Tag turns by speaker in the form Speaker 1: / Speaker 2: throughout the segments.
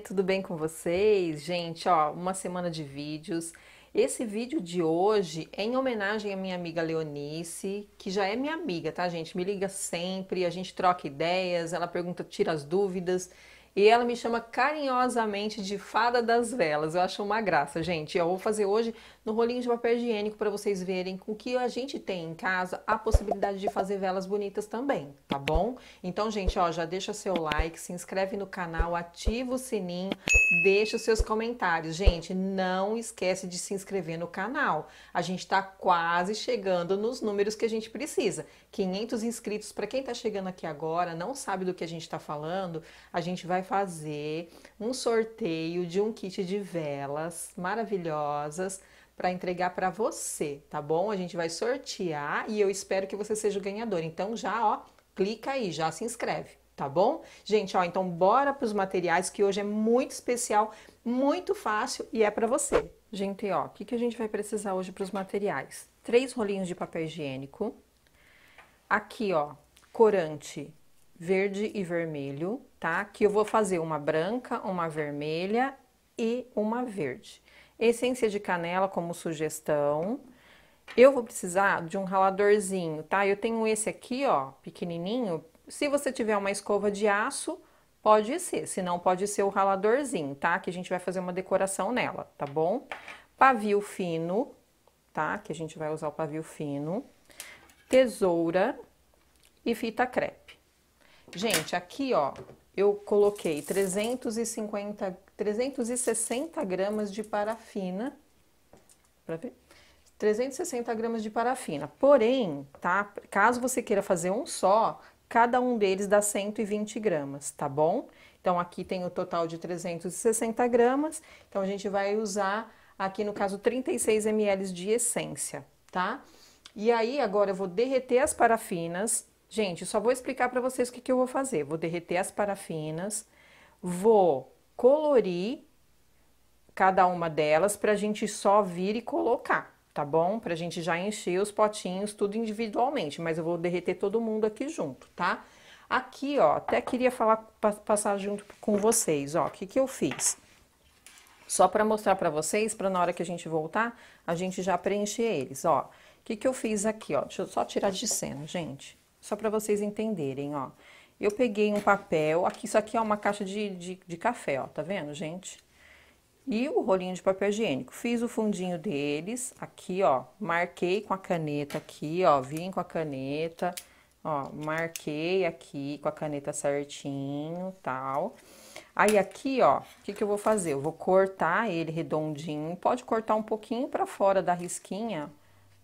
Speaker 1: tudo bem com vocês? Gente, ó, uma semana de vídeos. Esse vídeo de hoje é em homenagem à minha amiga Leonice, que já é minha amiga, tá, gente? Me liga sempre, a gente troca ideias, ela pergunta, tira as dúvidas. E ela me chama carinhosamente de Fada das Velas. Eu acho uma graça, gente. Eu vou fazer hoje no rolinho de papel higiênico para vocês verem com que a gente tem em casa a possibilidade de fazer velas bonitas também, tá bom? Então, gente, ó, já deixa seu like, se inscreve no canal, ativa o sininho, deixa os seus comentários. Gente, não esquece de se inscrever no canal. A gente tá quase chegando nos números que a gente precisa. 500 inscritos para quem tá chegando aqui agora, não sabe do que a gente tá falando, a gente vai fazer um sorteio de um kit de velas maravilhosas para entregar para você, tá bom? A gente vai sortear e eu espero que você seja o ganhador. Então já, ó, clica aí, já se inscreve, tá bom? Gente, ó, então bora para os materiais que hoje é muito especial, muito fácil e é para você. Gente, ó, o que, que a gente vai precisar hoje para os materiais? Três rolinhos de papel higiênico. Aqui, ó, corante verde e vermelho, tá? Que eu vou fazer uma branca, uma vermelha e uma verde essência de canela como sugestão. Eu vou precisar de um raladorzinho, tá? Eu tenho esse aqui, ó, pequenininho. Se você tiver uma escova de aço, pode ser. Se não, pode ser o raladorzinho, tá? Que a gente vai fazer uma decoração nela, tá bom? Pavio fino, tá? Que a gente vai usar o pavio fino. Tesoura e fita crepe. Gente, aqui, ó, eu coloquei 350 360 gramas de parafina. Para ver? 360 gramas de parafina. Porém, tá? Caso você queira fazer um só, cada um deles dá 120 gramas, tá bom? Então, aqui tem o total de 360 gramas. Então, a gente vai usar aqui, no caso, 36 ml de essência, tá? E aí, agora eu vou derreter as parafinas. Gente, só vou explicar para vocês o que, que eu vou fazer. Vou derreter as parafinas, vou colorir cada uma delas para a gente só vir e colocar, tá bom? Para a gente já encher os potinhos tudo individualmente, mas eu vou derreter todo mundo aqui junto, tá? Aqui, ó, até queria falar passar junto com vocês, ó, o que que eu fiz? Só para mostrar para vocês, para na hora que a gente voltar, a gente já preencher eles, ó. O que que eu fiz aqui, ó? Deixa eu só tirar de cena, gente, só para vocês entenderem, ó. Eu peguei um papel, aqui, isso aqui é uma caixa de, de, de café, ó, tá vendo, gente? E o rolinho de papel higiênico. Fiz o fundinho deles, aqui, ó, marquei com a caneta aqui, ó, vim com a caneta, ó, marquei aqui com a caneta certinho, tal. Aí aqui, ó, o que que eu vou fazer? Eu vou cortar ele redondinho, pode cortar um pouquinho para fora da risquinha,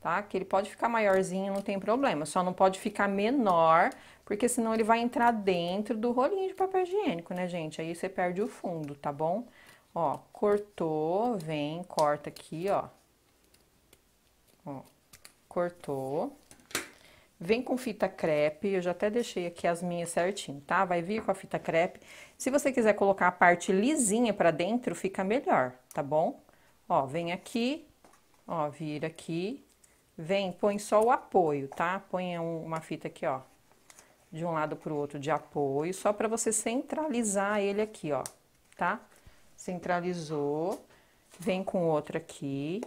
Speaker 1: tá? Que ele pode ficar maiorzinho, não tem problema. Só não pode ficar menor, porque senão ele vai entrar dentro do rolinho de papel higiênico, né, gente? Aí você perde o fundo, tá bom? Ó, cortou, vem, corta aqui, ó. Ó, cortou. Vem com fita crepe, eu já até deixei aqui as minhas certinho, tá? Vai vir com a fita crepe. Se você quiser colocar a parte lisinha pra dentro, fica melhor, tá bom? Ó, vem aqui, ó, vira aqui, Vem, põe só o apoio, tá? Põe uma fita aqui, ó, de um lado pro outro de apoio, só para você centralizar ele aqui, ó, tá? Centralizou, vem com outra aqui,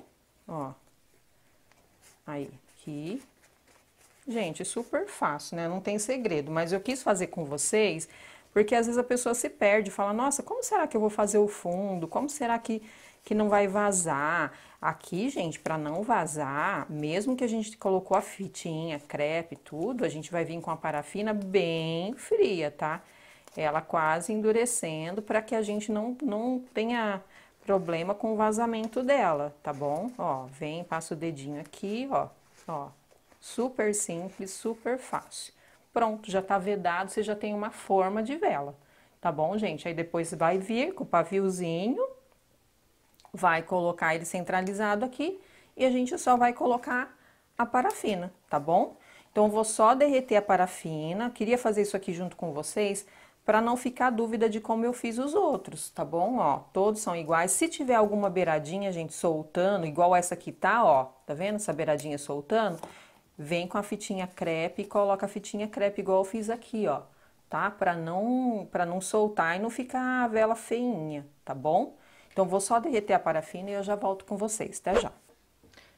Speaker 1: ó. Aí, aqui. Gente, super fácil, né? Não tem segredo, mas eu quis fazer com vocês, porque às vezes a pessoa se perde, fala, nossa, como será que eu vou fazer o fundo? Como será que que não vai vazar. Aqui, gente, para não vazar, mesmo que a gente colocou a fitinha, crepe, tudo, a gente vai vir com a parafina bem fria, tá? Ela quase endurecendo para que a gente não, não tenha problema com o vazamento dela, tá bom? Ó, vem, passa o dedinho aqui, ó, ó. Super simples, super fácil. Pronto, já tá vedado, você já tem uma forma de vela, tá bom, gente? Aí depois vai vir com o paviozinho vai colocar ele centralizado aqui e a gente só vai colocar a parafina, tá bom? Então, vou só derreter a parafina, queria fazer isso aqui junto com vocês para não ficar dúvida de como eu fiz os outros, tá bom? Ó, todos são iguais. Se tiver alguma beiradinha, gente, soltando, igual essa aqui tá, ó, tá vendo essa beiradinha soltando? Vem com a fitinha crepe e coloca a fitinha crepe igual eu fiz aqui, ó, tá? Para não, para não soltar e não ficar a vela feinha, tá bom? Então, vou só derreter a parafina e eu já volto com vocês. Até já.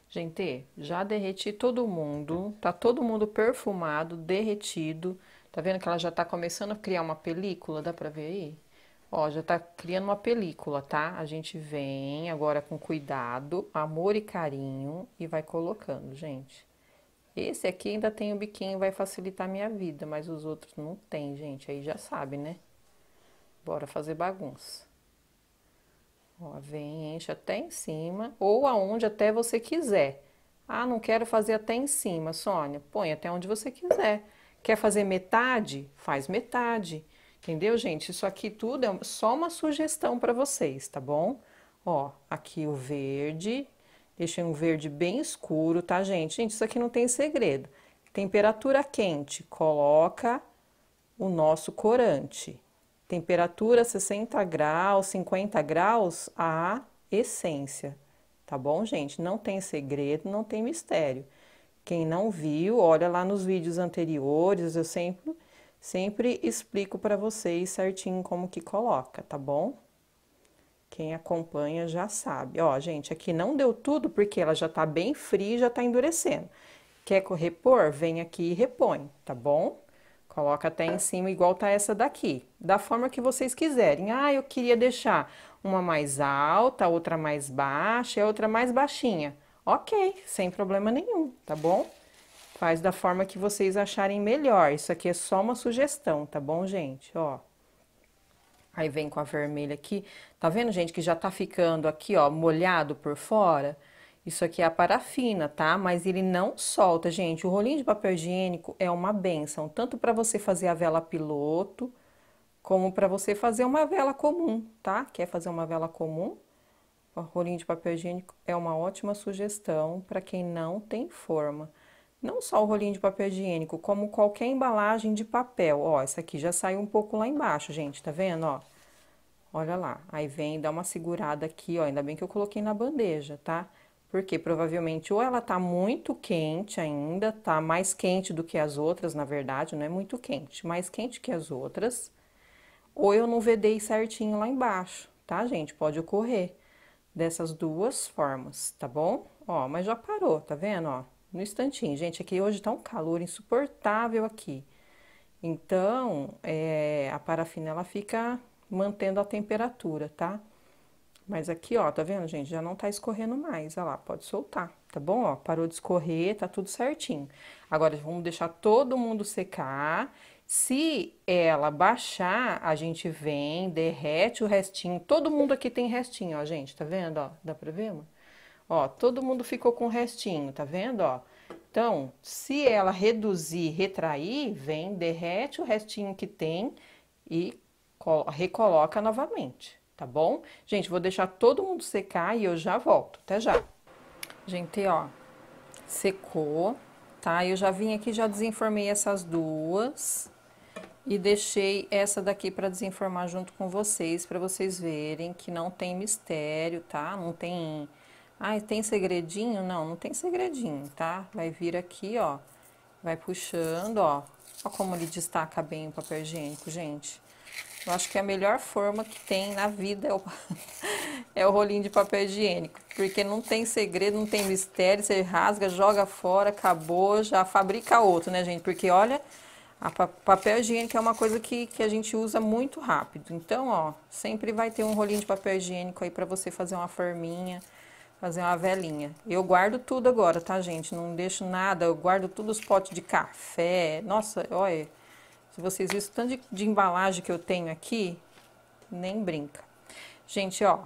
Speaker 1: Gente, já derreti todo mundo. Tá todo mundo perfumado, derretido. Tá vendo que ela já tá começando a criar uma película? Dá pra ver aí? Ó, já tá criando uma película, tá? A gente vem agora com cuidado, amor e carinho e vai colocando, gente. Esse aqui ainda tem o biquinho, vai facilitar minha vida, mas os outros não tem, gente. Aí já sabe, né? Bora fazer bagunça. Ó, vem, enche até em cima, ou aonde até você quiser. Ah, não quero fazer até em cima, Sônia. Põe até onde você quiser. Quer fazer metade? Faz metade. Entendeu, gente? Isso aqui tudo é só uma sugestão para vocês, tá bom? Ó, aqui o verde. Deixei um verde bem escuro, tá, gente? Gente, isso aqui não tem segredo. Temperatura quente, coloca o nosso corante temperatura 60 graus, 50 graus, a essência. Tá bom, gente? Não tem segredo, não tem mistério. Quem não viu, olha lá nos vídeos anteriores, eu sempre, sempre explico para vocês certinho como que coloca, tá bom? Quem acompanha já sabe. Ó, gente, aqui não deu tudo porque ela já tá bem fria, e já tá endurecendo. Quer repor? Vem aqui e repõe, tá bom? Coloca até em cima, igual tá essa daqui, da forma que vocês quiserem. Ah, eu queria deixar uma mais alta, outra mais baixa e outra mais baixinha. Ok, sem problema nenhum, tá bom? Faz da forma que vocês acharem melhor. Isso aqui é só uma sugestão, tá bom, gente? Ó. Aí vem com a vermelha aqui. Tá vendo, gente, que já tá ficando aqui, ó, molhado por fora? Isso aqui é a parafina, tá? Mas ele não solta, gente. O rolinho de papel higiênico é uma benção, tanto para você fazer a vela piloto, como para você fazer uma vela comum, tá? Quer fazer uma vela comum? O rolinho de papel higiênico é uma ótima sugestão para quem não tem forma. Não só o rolinho de papel higiênico, como qualquer embalagem de papel. Ó, essa aqui já saiu um pouco lá embaixo, gente, tá vendo, ó? Olha lá, aí vem, dá uma segurada aqui, ó, ainda bem que eu coloquei na bandeja, tá? porque provavelmente ou ela está muito quente ainda, está mais quente do que as outras, na verdade, não é muito quente, mais quente que as outras, ou eu não vedei certinho lá embaixo, tá, gente? Pode ocorrer dessas duas formas, tá bom? Ó, mas já parou, tá vendo, ó? No instantinho, gente, aqui é hoje tá um calor insuportável aqui. Então, é, a parafina, ela fica mantendo a temperatura, tá? Mas aqui, ó, tá vendo, gente? Já não tá escorrendo mais, olha lá, pode soltar, tá bom? Ó, parou de escorrer, tá tudo certinho. Agora, vamos deixar todo mundo secar. Se ela baixar, a gente vem, derrete o restinho. Todo mundo aqui tem restinho, ó, gente, tá vendo, ó? Dá pra ver, mano? Ó, todo mundo ficou com restinho, tá vendo, ó? Então, se ela reduzir, retrair, vem, derrete o restinho que tem e recoloca novamente tá bom? Gente, vou deixar todo mundo secar e eu já volto, até já. Gente, ó, secou, tá? Eu já vim aqui, já desenformei essas duas e deixei essa daqui para desenformar junto com vocês, para vocês verem que não tem mistério, tá? Não tem... Ah, tem segredinho? Não, não tem segredinho, tá? Vai vir aqui, ó, vai puxando, ó. Ó como ele destaca bem o papel higiênico, gente. Eu acho que a melhor forma que tem na vida é o, é o rolinho de papel higiênico, porque não tem segredo, não tem mistério, você rasga, joga fora, acabou, já fabrica outro, né, gente? Porque olha, pa papel higiênico é uma coisa que, que a gente usa muito rápido. Então, ó, sempre vai ter um rolinho de papel higiênico aí para você fazer uma forminha, fazer uma velinha. Eu guardo tudo agora, tá, gente? Não deixo nada, eu guardo todos os potes de café. Nossa, olha se vocês viram o tanto de, de embalagem que eu tenho aqui, nem brinca. Gente, ó,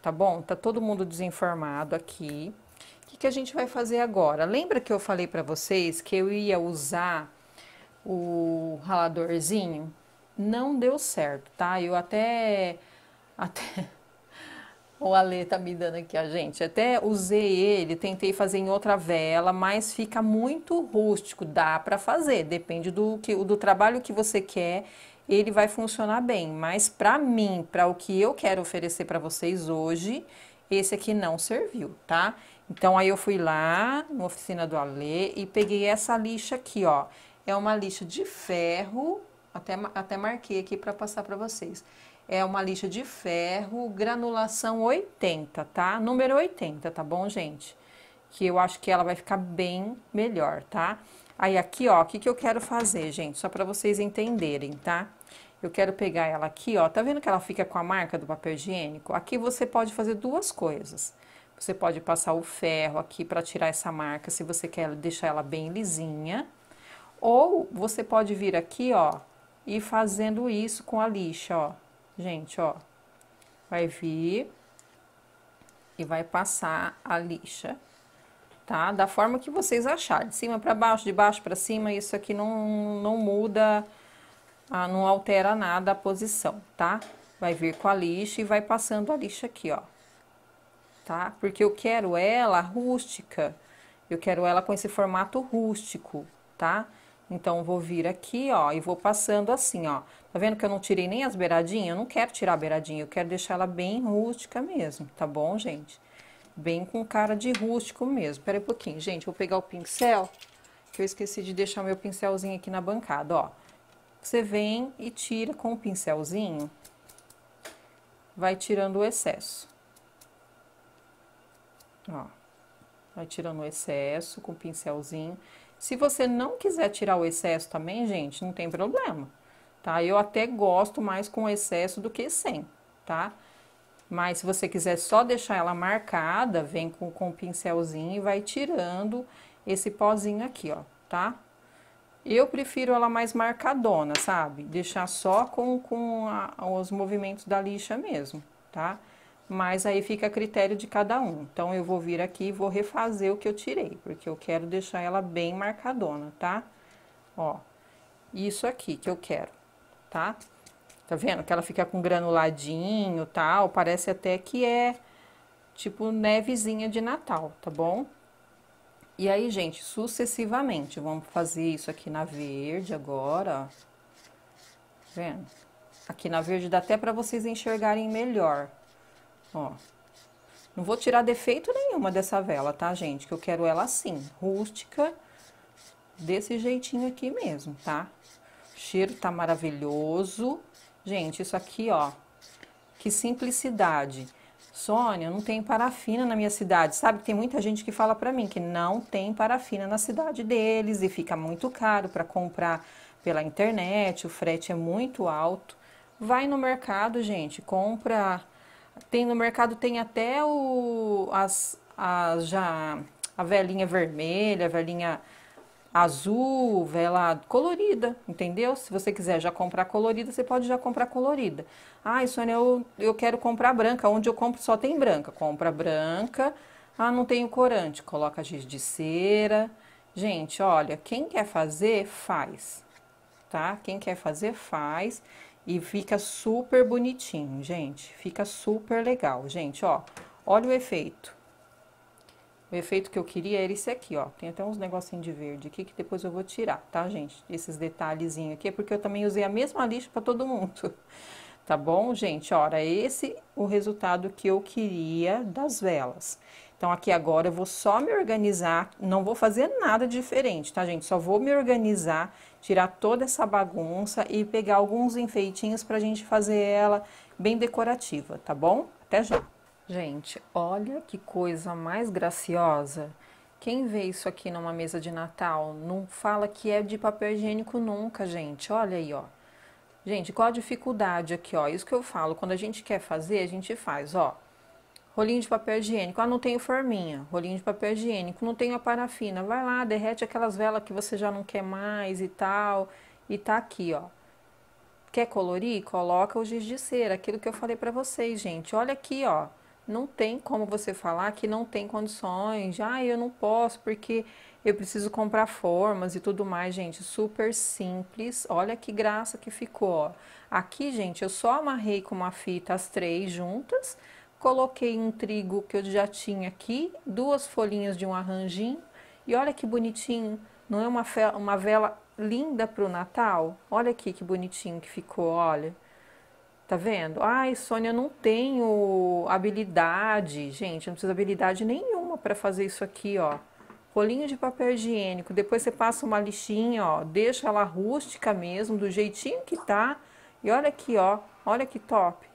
Speaker 1: tá bom? Tá todo mundo desinformado aqui. O que, que a gente vai fazer agora? Lembra que eu falei para vocês que eu ia usar o raladorzinho? Não deu certo, tá? Eu até... até O Ale tá me dando aqui, a gente. Até usei ele, tentei fazer em outra vela, mas fica muito rústico. Dá para fazer, depende do que do trabalho que você quer, ele vai funcionar bem. Mas para mim, para o que eu quero oferecer para vocês hoje, esse aqui não serviu, tá? Então aí eu fui lá na oficina do Ale e peguei essa lixa aqui, ó. É uma lixa de ferro, até, até marquei aqui para passar para vocês é uma lixa de ferro, granulação 80, tá? Número 80, tá bom, gente? Que eu acho que ela vai ficar bem melhor, tá? Aí aqui, ó, o que que eu quero fazer, gente? Só pra vocês entenderem, tá? Eu quero pegar ela aqui, ó, tá vendo que ela fica com a marca do papel higiênico? Aqui você pode fazer duas coisas. Você pode passar o ferro aqui para tirar essa marca, se você quer deixar ela bem lisinha. Ou você pode vir aqui, ó, e fazendo isso com a lixa, ó gente, ó. Vai vir e vai passar a lixa, tá? Da forma que vocês acharem, de cima para baixo, de baixo para cima, isso aqui não, não muda, ah, não altera nada a posição, tá? Vai vir com a lixa e vai passando a lixa aqui, ó. Tá? Porque eu quero ela rústica, eu quero ela com esse formato rústico, Tá? Então, vou vir aqui, ó, e vou passando assim, ó. Tá vendo que eu não tirei nem as beiradinhas? Eu não quero tirar a beiradinha, eu quero deixar ela bem rústica mesmo, tá bom, gente? Bem com cara de rústico mesmo. Pera aí um pouquinho, gente, vou pegar o pincel, que eu esqueci de deixar meu pincelzinho aqui na bancada, ó. Você vem e tira com o pincelzinho, vai tirando o excesso. Ó, vai tirando o excesso com o pincelzinho. Se você não quiser tirar o excesso também, gente, não tem problema, tá? Eu até gosto mais com excesso do que sem, tá? Mas se você quiser só deixar ela marcada, vem com, com o pincelzinho e vai tirando esse pozinho aqui, ó, tá? Eu prefiro ela mais marcadona, sabe? Deixar só com, com a, os movimentos da lixa mesmo, tá? Tá? mas aí fica a critério de cada um. Então, eu vou vir aqui e vou refazer o que eu tirei, porque eu quero deixar ela bem marcadona, tá? Ó, isso aqui que eu quero, tá? Tá vendo que ela fica com granuladinho, tal, parece até que é tipo nevezinha de Natal, tá bom? E aí, gente, sucessivamente, vamos fazer isso aqui na verde agora, ó. Tá vendo? Aqui na verde dá até para vocês enxergarem melhor, Ó. Não vou tirar defeito nenhuma dessa vela, tá, gente? Que eu quero ela assim, rústica, desse jeitinho aqui mesmo, tá? O cheiro tá maravilhoso. Gente, isso aqui, ó, que simplicidade. Sônia, não tem parafina na minha cidade. Sabe que tem muita gente que fala para mim que não tem parafina na cidade deles e fica muito caro para comprar pela internet, o frete é muito alto. Vai no mercado, gente, compra tem no mercado tem até o as, as já a velinha vermelha, a velinha azul, vela colorida, entendeu? Se você quiser já comprar colorida, você pode já comprar colorida. Ai, Sônia, eu, eu quero comprar branca. Onde eu compro só tem branca. Compra branca. Ah, não tenho corante. Coloca giz de cera. Gente, olha, quem quer fazer, faz. Tá? Quem quer fazer, faz. E fica super bonitinho, gente. Fica super legal, gente, ó. Olha o efeito. O efeito que eu queria era esse aqui, ó. Tem até uns negocinhos de verde aqui que depois eu vou tirar, tá, gente? Esses detalhezinhos aqui, porque eu também usei a mesma lixa para todo mundo. Tá bom, gente? Ora, esse o resultado que eu queria das velas. Então, aqui agora eu vou só me organizar, não vou fazer nada diferente, tá, gente? Só vou me organizar, tirar toda essa bagunça e pegar alguns enfeitinhos pra gente fazer ela bem decorativa, tá bom? Até já! Gente, olha que coisa mais graciosa! Quem vê isso aqui numa mesa de Natal não fala que é de papel higiênico nunca, gente. Olha aí, ó. Gente, qual a dificuldade aqui, ó? Isso que eu falo, quando a gente quer fazer, a gente faz, ó rolinho de papel higiênico. Ah, não tenho forminha. Rolinho de papel higiênico. Não tenho a parafina. Vai lá, derrete aquelas velas que você já não quer mais e tal. E tá aqui, ó. Quer colorir? Coloca o giz de cera. Aquilo que eu falei pra vocês, gente. Olha aqui, ó. Não tem como você falar que não tem condições. Ah, eu não posso porque eu preciso comprar formas e tudo mais, gente. Super simples. Olha que graça que ficou, ó. Aqui, gente, eu só amarrei com uma fita as três juntas Coloquei um trigo que eu já tinha aqui, duas folhinhas de um arranjinho. E olha que bonitinho, não é uma, uma vela linda para o Natal? Olha aqui que bonitinho que ficou, olha. Tá vendo? Ai, Sônia, não tenho habilidade. Gente, não precisa habilidade nenhuma para fazer isso aqui, ó. Rolinho de papel higiênico. Depois você passa uma lixinha, ó. Deixa ela rústica mesmo, do jeitinho que tá. E olha aqui, ó. Olha que top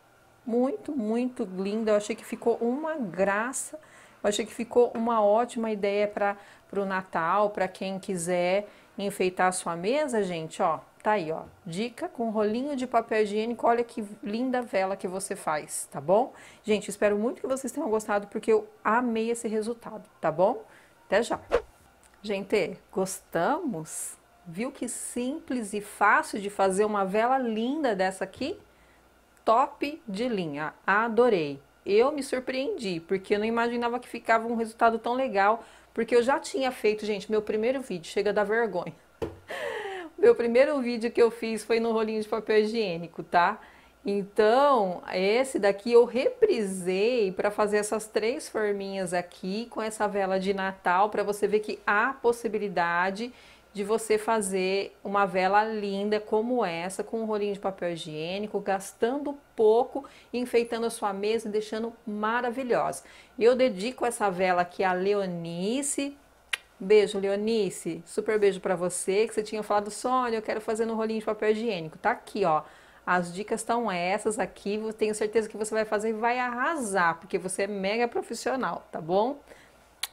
Speaker 1: muito, muito linda. Eu achei que ficou uma graça. Eu achei que ficou uma ótima ideia para o Natal, para quem quiser enfeitar a sua mesa, gente, ó. Tá aí, ó. Dica com rolinho de papel higiênico. Olha que linda vela que você faz, tá bom? Gente, espero muito que vocês tenham gostado, porque eu amei esse resultado, tá bom? Até já. Gente, gostamos? Viu que simples e fácil de fazer uma vela linda dessa aqui? top de linha. Adorei. Eu me surpreendi, porque eu não imaginava que ficava um resultado tão legal, porque eu já tinha feito, gente, meu primeiro vídeo, chega da vergonha. meu primeiro vídeo que eu fiz foi no rolinho de papel higiênico, tá? Então, esse daqui eu reprisei para fazer essas três forminhas aqui com essa vela de Natal para você ver que há possibilidade de você fazer uma vela linda como essa, com um rolinho de papel higiênico, gastando pouco, enfeitando a sua mesa e deixando maravilhosa. Eu dedico essa vela aqui a Leonice. Beijo, Leonice. Super beijo para você, que você tinha falado, Sônia, eu quero fazer no um rolinho de papel higiênico. Tá aqui, ó. As dicas estão essas aqui, tenho certeza que você vai fazer e vai arrasar, porque você é mega profissional, tá bom?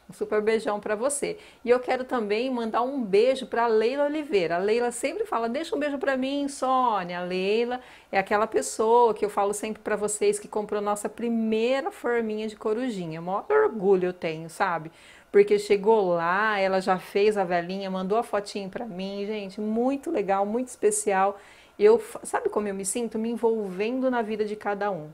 Speaker 1: Um super beijão para você. E eu quero também mandar um beijo para Leila Oliveira. A Leila sempre fala: "Deixa um beijo para mim, Sônia". A Leila é aquela pessoa que eu falo sempre para vocês que comprou nossa primeira forminha de corujinha. O maior orgulho eu tenho, sabe? Porque chegou lá, ela já fez a velhinha, mandou a fotinho para mim, gente, muito legal, muito especial. Eu, sabe como eu me sinto? Me envolvendo na vida de cada um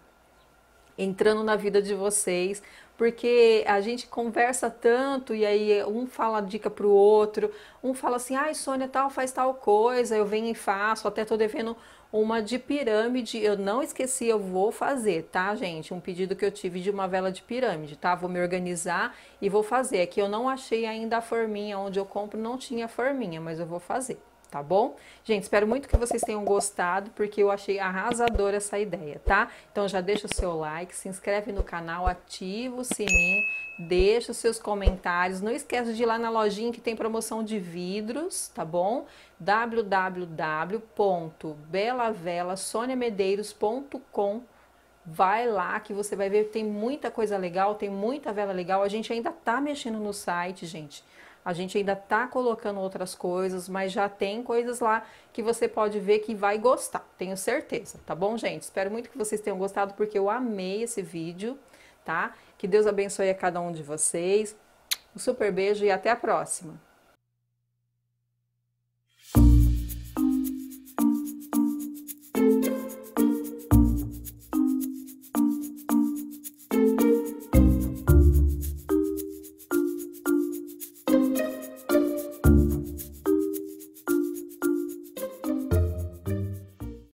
Speaker 1: entrando na vida de vocês, porque a gente conversa tanto e aí um fala a dica para o outro, um fala assim, ai ah, Sônia tal faz tal coisa, eu venho e faço, até tô devendo uma de pirâmide, eu não esqueci, eu vou fazer, tá gente? Um pedido que eu tive de uma vela de pirâmide, tá? Vou me organizar e vou fazer, é que eu não achei ainda a forminha onde eu compro, não tinha forminha, mas eu vou fazer tá bom? Gente, espero muito que vocês tenham gostado, porque eu achei arrasadora essa ideia, tá? Então já deixa o seu like, se inscreve no canal, ativa o sininho, deixa os seus comentários, não esquece de ir lá na lojinha que tem promoção de vidros, tá bom? www.belavelasoniamedeiros.com Vai lá que você vai ver, tem muita coisa legal, tem muita vela legal. A gente ainda tá mexendo no site, gente. A gente ainda tá colocando outras coisas, mas já tem coisas lá que você pode ver que vai gostar, tenho certeza, tá bom, gente? Espero muito que vocês tenham gostado, porque eu amei esse vídeo, tá? Que Deus abençoe a cada um de vocês. Um super beijo e até a próxima!